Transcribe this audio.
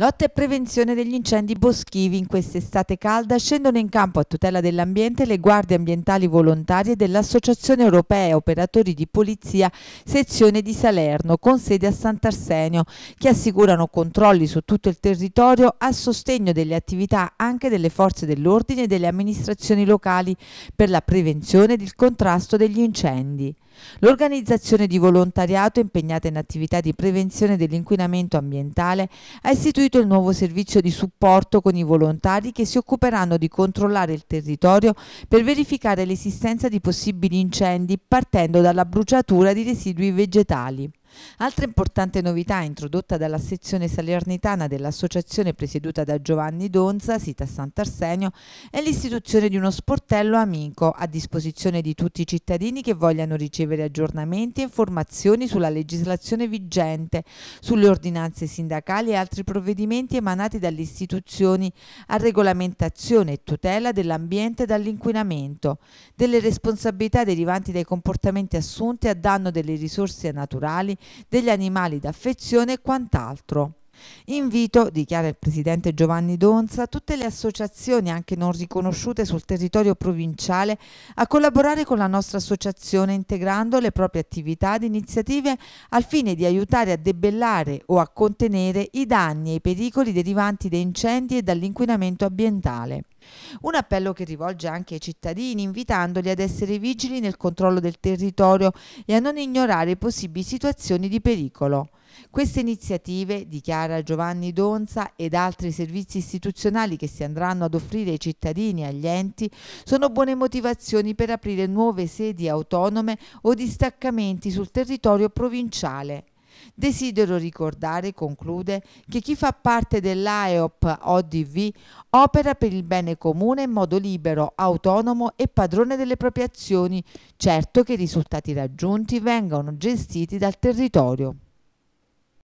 Lotta e prevenzione degli incendi boschivi. In quest'estate calda scendono in campo a tutela dell'ambiente le guardie ambientali volontarie dell'Associazione Europea Operatori di Polizia Sezione di Salerno con sede a Sant'Arsenio che assicurano controlli su tutto il territorio a sostegno delle attività anche delle forze dell'ordine e delle amministrazioni locali per la prevenzione ed il contrasto degli incendi. L'organizzazione di volontariato impegnata in attività di prevenzione dell'inquinamento ambientale ha istituito istituito il nuovo servizio di supporto con i volontari che si occuperanno di controllare il territorio per verificare l'esistenza di possibili incendi partendo dalla bruciatura di residui vegetali. Altra importante novità introdotta dalla sezione salernitana dell'associazione presieduta da Giovanni Donza, sita Sant'Arsenio, è l'istituzione di uno sportello amico a disposizione di tutti i cittadini che vogliano ricevere aggiornamenti e informazioni sulla legislazione vigente, sulle ordinanze sindacali e altri provvedimenti emanati dalle istituzioni a regolamentazione e tutela dell'ambiente dall'inquinamento, delle responsabilità derivanti dai comportamenti assunti a danno delle risorse naturali degli animali d'affezione e quant'altro. Invito, dichiara il presidente Giovanni Donza, tutte le associazioni anche non riconosciute sul territorio provinciale a collaborare con la nostra associazione integrando le proprie attività ed iniziative al fine di aiutare a debellare o a contenere i danni e i pericoli derivanti da incendi e dall'inquinamento ambientale. Un appello che rivolge anche ai cittadini, invitandoli ad essere vigili nel controllo del territorio e a non ignorare possibili situazioni di pericolo. Queste iniziative, dichiara Giovanni Donza, ed altri servizi istituzionali che si andranno ad offrire ai cittadini e agli enti, sono buone motivazioni per aprire nuove sedi autonome o distaccamenti sul territorio provinciale. Desidero ricordare, conclude, che chi fa parte dell'AEOP ODV opera per il bene comune in modo libero, autonomo e padrone delle proprie azioni, certo che i risultati raggiunti vengano gestiti dal territorio.